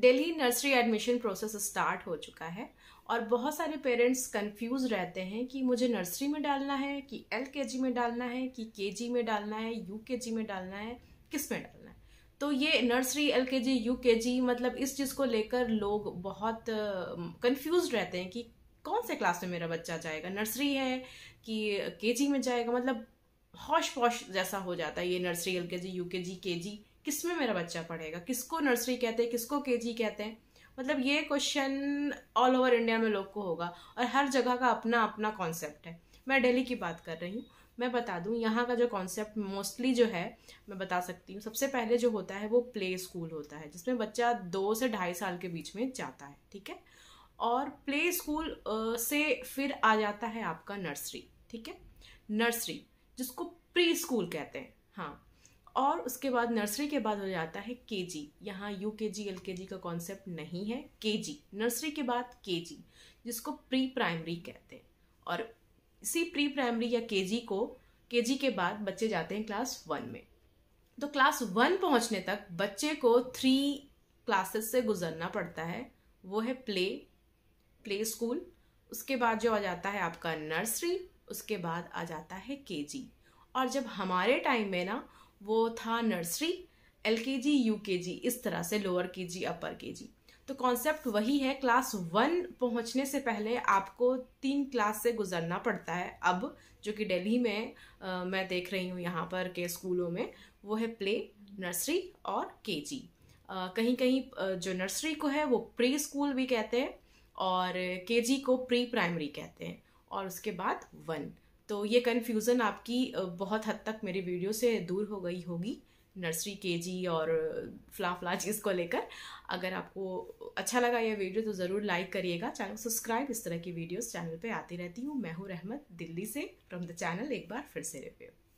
Delhi nursery admission process start हो चुका है और बहुत सारे पेरेंट्स कंफ्यूज रहते हैं कि मुझे नर्सरी में डालना है कि एल के जी में डालना है कि के जी में डालना है यू के जी में डालना है किस में डालना है तो ये नर्सरी एल के जी यू के जी मतलब इस चीज़ को लेकर लोग बहुत कंफ्यूज रहते हैं कि कौन से क्लास में मेरा बच्चा जाएगा नर्सरी है कि के जी में जाएगा मतलब हौश पौश जैसा हो जाता है ये नर्सरी एल के जी यू के जी के जी किस में मेरा बच्चा पढ़ेगा किसको नर्सरी कहते हैं किसको जी कहते हैं मतलब ये क्वेश्चन ऑल ओवर इंडिया में लोग को होगा और हर जगह का अपना अपना कॉन्सेप्ट है मैं दिल्ली की बात कर रही हूँ मैं बता दूँ यहाँ का जो कॉन्सेप्ट मोस्टली जो है मैं बता सकती हूँ सबसे पहले जो होता है वो प्ले स्कूल होता है जिसमें बच्चा दो से ढाई साल के बीच में जाता है ठीक है और प्ले स्कूल से फिर आ जाता है आपका नर्सरी ठीक है नर्सरी जिसको प्री स्कूल कहते हैं हाँ और उसके बाद नर्सरी के बाद हो जाता है के जी यहाँ यू के जी एल के जी का कॉन्सेप्ट नहीं है के जी नर्सरी के बाद के जी जिसको प्री प्राइमरी कहते हैं और इसी प्री प्राइमरी या के जी को के जी के बाद बच्चे जाते हैं क्लास वन में तो क्लास वन पहुँचने तक बच्चे को थ्री क्लासेस से गुजरना पड़ता है वो है प्ले प्ले स्कूल उसके बाद जो आ जाता है आपका नर्सरी उसके बाद आ जाता है के जी और जब हमारे टाइम में ना वो था नर्सरी एल के जी यू के जी इस तरह से लोअर के जी अपर के जी तो कॉन्सेप्ट वही है क्लास वन पहुंचने से पहले आपको तीन क्लास से गुजरना पड़ता है अब जो कि दिल्ली में आ, मैं देख रही हूँ यहाँ पर के स्कूलों में वो है प्ले नर्सरी और के जी कहीं कहीं जो नर्सरी को है वो प्री स्कूल भी कहते हैं और के जी को प्री प्राइमरी कहते हैं और उसके बाद वन तो ये कन्फ्यूज़न आपकी बहुत हद तक मेरी वीडियो से दूर हो गई होगी नर्सरी के जी और फ्ला फ्ला चीज़ को लेकर अगर आपको अच्छा लगा यह वीडियो तो ज़रूर लाइक करिएगा चैनल सब्सक्राइब इस तरह की वीडियोस चैनल पे आती रहती हूँ मैं हूँ रहमत दिल्ली से फ्रॉम द चैनल एक बार फिर से रिव्यू